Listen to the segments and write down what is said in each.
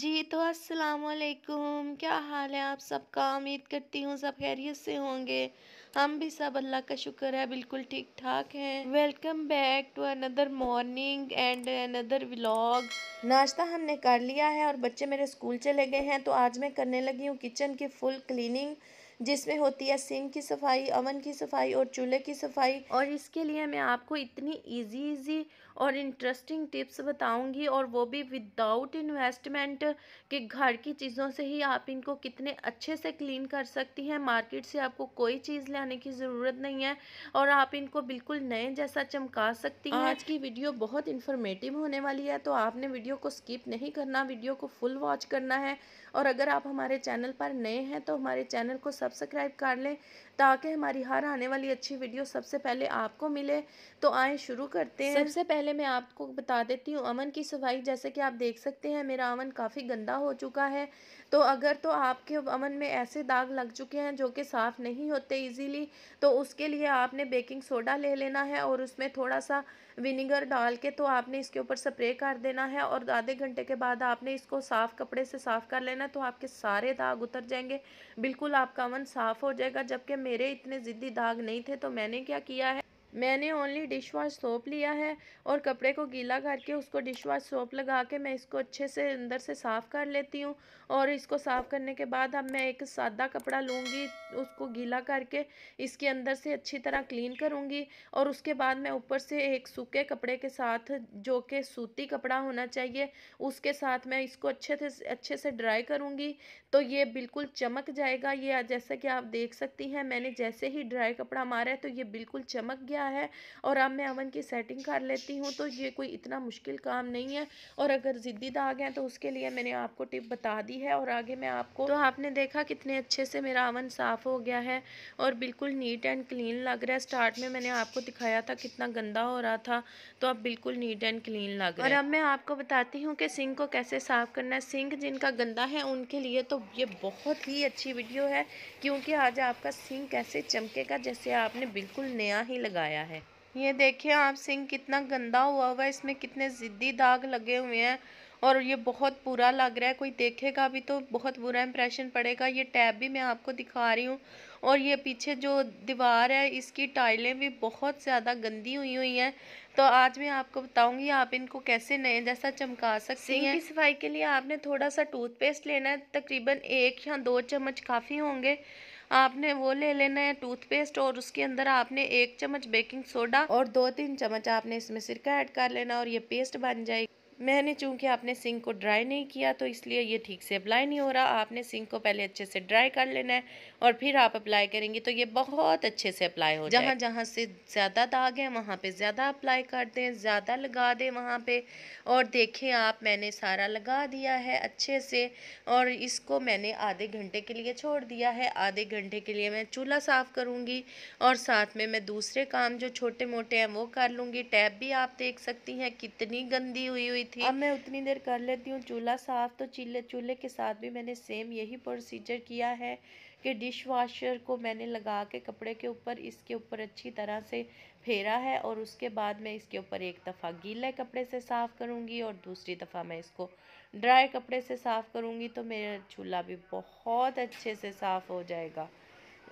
जी तो अस्सलाम वालेकुम क्या हाल है आप सबका उम्मीद करती हूँ सब खैरियत से होंगे हम भी सब अल्लाह का शुक्र है बिल्कुल ठीक ठाक हैं welcome back to another morning and another vlog नाश्ता हमने कर लिया है और बच्चे मेरे स्कूल चले गए हैं तो आज मैं करने लगी हूँ किचन की फ़ुल क्लीनिंग जिसमें होती है सिंक की सफाई अवन की सफाई और चूल्हे की सफाई और इसके लिए मैं आपको इतनी इजी इजी और इंटरेस्टिंग टिप्स बताऊंगी और वो भी विदाउट इन्वेस्टमेंट कि घर की चीज़ों से ही आप इनको कितने अच्छे से क्लीन कर सकती हैं मार्केट से आपको कोई चीज़ लाने की ज़रूरत नहीं है और आप इनको बिल्कुल नए जैसा चमका सकती हैं आज की वीडियो बहुत इन्फॉर्मेटिव होने वाली है तो आपने वीडियो को स्किप नहीं करना वीडियो को फुल वॉच करना है और अगर आप हमारे चैनल पर नए हैं तो हमारे चैनल को सब सब्सक्राइब कर लें ताकि हमारी हर आने वाली अच्छी वीडियो सबसे पहले आपको मिले तो आए शुरू करते हैं सबसे पहले मैं आपको बता देती हूँ अमन की सफाई जैसे कि आप देख सकते हैं मेरा अमन काफ़ी गंदा हो चुका है तो अगर तो आपके अवन में ऐसे दाग लग चुके हैं जो कि साफ़ नहीं होते इजीली तो उसके लिए आपने बेकिंग सोडा ले लेना है और उसमें थोड़ा सा विनीगर डाल के तो आपने इसके ऊपर स्प्रे कर देना है और आधे घंटे के बाद आपने इसको साफ़ कपड़े से साफ़ कर लेना तो आपके सारे दाग उतर जाएंगे बिल्कुल आपका अवन साफ़ हो जाएगा जबकि मेरे इतने ज़िद्दी दाग नहीं थे तो मैंने क्या किया है मैंने ओनली डिश वॉश सोप लिया है और कपड़े को गीला करके उसको डिश वॉश सोप लगा के मैं इसको अच्छे से अंदर से साफ़ कर लेती हूँ और इसको साफ़ करने के बाद अब मैं एक सादा कपड़ा लूँगी उसको गीला करके इसके अंदर से अच्छी तरह क्लीन करूँगी और उसके बाद मैं ऊपर से एक सूखे कपड़े के साथ जो कि सूती कपड़ा होना चाहिए उसके साथ मैं इसको अच्छे से अच्छे से ड्राई करूँगी तो ये बिल्कुल चमक जाएगा ये जैसा कि आप देख सकती हैं मैंने जैसे ही ड्राई कपड़ा मारा है तो ये बिल्कुल चमक गया गया है और अब मैं अवन की सेटिंग कर लेती हूँ तो ये कोई इतना मुश्किल काम नहीं है और अगर ज़िद्दी दाग हैं तो उसके लिए मैंने आपको टिप बता दी है और आगे मैं आपको तो आपने देखा कितने अच्छे से मेरा अवन साफ़ हो गया है और बिल्कुल नीट एंड क्लीन लग रहा है स्टार्ट में मैंने आपको दिखाया था कितना गंदा हो रहा था तो अब बिल्कुल नीट एंड क्लीन लग रहा है और अब मैं आपको बताती हूँ कि सिंक को कैसे साफ़ करना है सिंक जिनका गंदा है उनके लिए तो ये बहुत ही अच्छी वीडियो है क्योंकि आज आपका सिंक कैसे चमकेगा जैसे आपने बिल्कुल नया ही लगाया आया है ये देखिए आप सिंह कितना गंदा हुआ हुआ है इसमें कितने ज़िद्दी दाग लगे हुए हैं और ये बहुत बुरा लग रहा है कोई देखेगा भी तो बहुत बुरा इम्प्रेशन पड़ेगा ये टैब भी मैं आपको दिखा रही हूँ और ये पीछे जो दीवार है इसकी टाइलें भी बहुत ज़्यादा गंदी हुई हुई हैं तो आज मैं आपको बताऊँगी आप इनको कैसे नए जैसा चमका सकती हैं की सफाई के लिए आपने थोड़ा सा टूथपेस्ट लेना है तकरीबन एक या दो चम्मच काफ़ी होंगे आपने वो ले लेना है टूथपेस्ट और उसके अंदर आपने एक चम्मच बेकिंग सोडा और दो तीन चम्मच आपने इसमें सिरका ऐड कर लेना और ये पेस्ट बन जाएगी मैंने चूँकि आपने सिंक को ड्राई नहीं किया तो इसलिए ये ठीक से अप्लाई नहीं हो रहा आपने सिंक को पहले अच्छे से ड्राई कर लेना है और फिर आप अप्लाई करेंगे तो ये बहुत अच्छे से अप्लाई हो जहाँ जहाँ से ज़्यादा दाग है वहाँ पर ज़्यादा अप्लाई कर दें ज़्यादा लगा दें वहाँ पर और देखें आप मैंने सारा लगा दिया है अच्छे से और इसको मैंने आधे घंटे के लिए छोड़ दिया है आधे घंटे के लिए मैं चूल्हा साफ़ करूँगी और साथ में मैं दूसरे काम जो छोटे मोटे हैं वो कर लूँगी टैब भी आप देख सकती हैं कितनी गंदी हुई हुई थी अब मैं उतनी देर कर लेती हूँ चूल्हा साफ़ तो चूल्हे चूल्हे के साथ भी मैंने सेम यही प्रोसीजर किया है कि डिश वाशर को मैंने लगा के कपड़े के ऊपर इसके ऊपर अच्छी तरह से फेरा है और उसके बाद मैं इसके ऊपर एक दफ़ा गीले कपड़े से साफ़ करूँगी और दूसरी दफ़ा मैं इसको ड्राई कपड़े से साफ़ करूँगी तो मेरा चूल्हा भी बहुत अच्छे से साफ़ हो जाएगा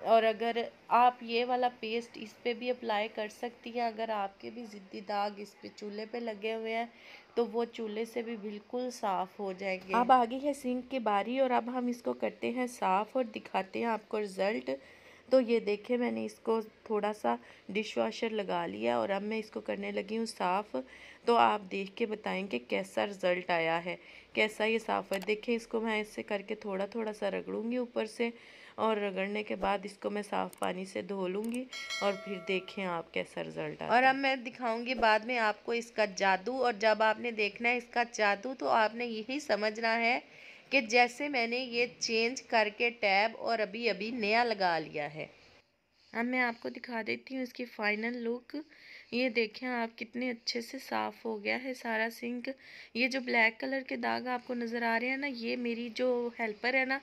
और अगर आप ये वाला पेस्ट इस पर भी अप्लाई कर सकती हैं अगर आपके भी ज़िद्दी दाग इस पे चूल्हे पे लगे हुए हैं तो वो चूल्हे से भी बिल्कुल साफ़ हो जाएंगे अब आ गई है सिंक की बारी और अब हम इसको करते हैं साफ़ और दिखाते हैं आपको रिज़ल्ट तो ये देखें मैंने इसको थोड़ा सा डिश वाशर लगा लिया और अब मैं इसको करने लगी हूँ साफ़ तो आप देख के बताएं कि कैसा रिज़ल्ट आया है कैसा ये साफ़ है देखें इसको मैं ऐसे करके थोड़ा थोड़ा सा रगड़ूँगी ऊपर से और रगड़ने के बाद इसको मैं साफ़ पानी से धो लूँगी और फिर देखें आप कैसा रिज़ल्ट आया और अब मैं दिखाऊँगी बाद में आपको इसका जादू और जब आपने देखना है इसका जादू तो आपने यही समझना है कि जैसे मैंने ये चेंज करके टैब और अभी अभी नया लगा लिया है अब मैं आपको दिखा देती हूँ इसकी फ़ाइनल लुक ये देखें आप कितने अच्छे से साफ़ हो गया है सारा सिंक ये जो ब्लैक कलर के दाग आपको नज़र आ रहे हैं ना ये मेरी जो हेल्पर है ना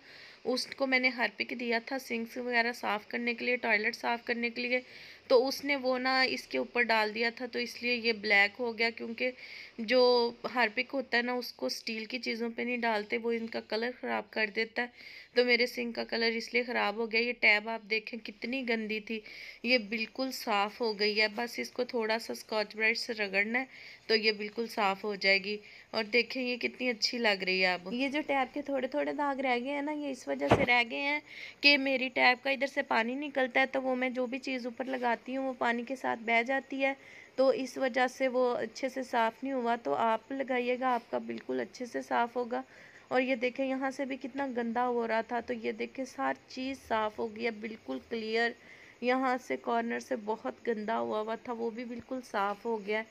उसको मैंने हर पिक दिया था सिंक्स वगैरह साफ़ करने के लिए टॉयलेट साफ़ करने के लिए तो उसने वो ना इसके ऊपर डाल दिया था तो इसलिए ये ब्लैक हो गया क्योंकि जो हार्पिक होता है ना उसको स्टील की चीज़ों पे नहीं डालते वो इनका कलर ख़राब कर देता है तो मेरे सिंक का कलर इसलिए ख़राब हो गया ये टैब आप देखें कितनी गंदी थी ये बिल्कुल साफ़ हो गई है बस इसको थोड़ा सा स्कॉच ब्राइट से रगड़ना है तो ये बिल्कुल साफ़ हो जाएगी और देखें ये कितनी अच्छी लग रही है अब ये जो टैब के थोड़े थोड़े दाग रह गए हैं ना ये इस वजह से रह गए हैं कि मेरी टैब का इधर से पानी निकलता है तो वो मैं जो भी चीज़ ऊपर लगा जाती हूँ वो पानी के साथ बह जाती है तो इस वजह से वो अच्छे से साफ़ नहीं हुआ तो आप लगाइएगा आपका बिल्कुल अच्छे से साफ़ होगा और ये देखें यहाँ से भी कितना गंदा हो रहा था तो ये देखें सार चीज़ साफ़ हो गई है बिल्कुल क्लियर यहाँ से कॉर्नर से बहुत गंदा हुआ हुआ था वो भी बिल्कुल साफ़ हो गया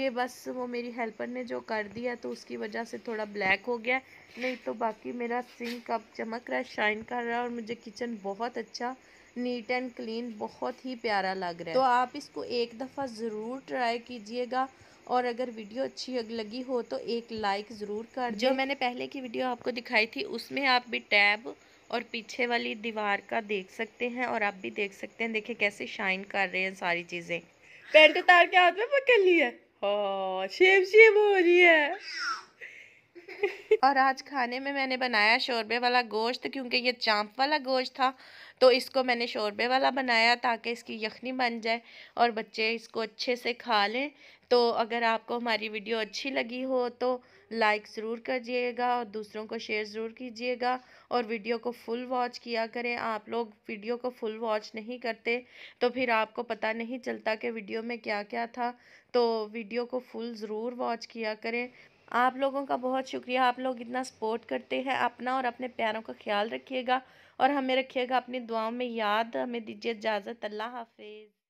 ये बस वो मेरी हेल्पर ने जो कर दिया तो उसकी वजह से थोड़ा ब्लैक हो गया नहीं तो बाकी मेरा सिंक अब चमक रहा है शाइन कर रहा है और मुझे किचन बहुत अच्छा नीट एंड क्लीन बहुत ही प्यारा लग रहा है तो आप इसको एक दफ़ा ज़रूर ट्राई कीजिएगा और अगर वीडियो अच्छी लगी हो तो एक लाइक ज़रूर कर जो मैंने पहले की वीडियो आपको दिखाई थी उसमें आप भी टैब और पीछे वाली दीवार का देख सकते हैं और आप भी देख सकते हैं देखिए कैसे शाइन कर रहे हैं सारी चीज़ें पेंट उतार के हाथ में पकड़ लिया हाँ शेम शेम हो रही है और आज खाने में मैंने बनाया शोरबे वाला गोश्त क्योंकि ये चाँप वाला गोश्त था तो इसको मैंने शोरबे वाला बनाया ताकि इसकी यखनी बन जाए और बच्चे इसको अच्छे से खा लें तो अगर आपको हमारी वीडियो अच्छी लगी हो तो लाइक ज़रूर करिएगा और दूसरों को शेयर ज़रूर कीजिएगा और वीडियो को फुल वॉच किया करें आप लोग वीडियो को फुल वॉच नहीं करते तो फिर आपको पता नहीं चलता कि वीडियो में क्या क्या था तो वीडियो को फुल ज़रूर वॉच किया करें आप लोगों का बहुत शुक्रिया आप लोग इतना सपोर्ट करते हैं अपना और अपने प्यारों का ख्याल रखिएगा और हमें रखिएगा अपनी दुआओं में याद हमें दीजिए इजाज़त अल्लाह हाफिज़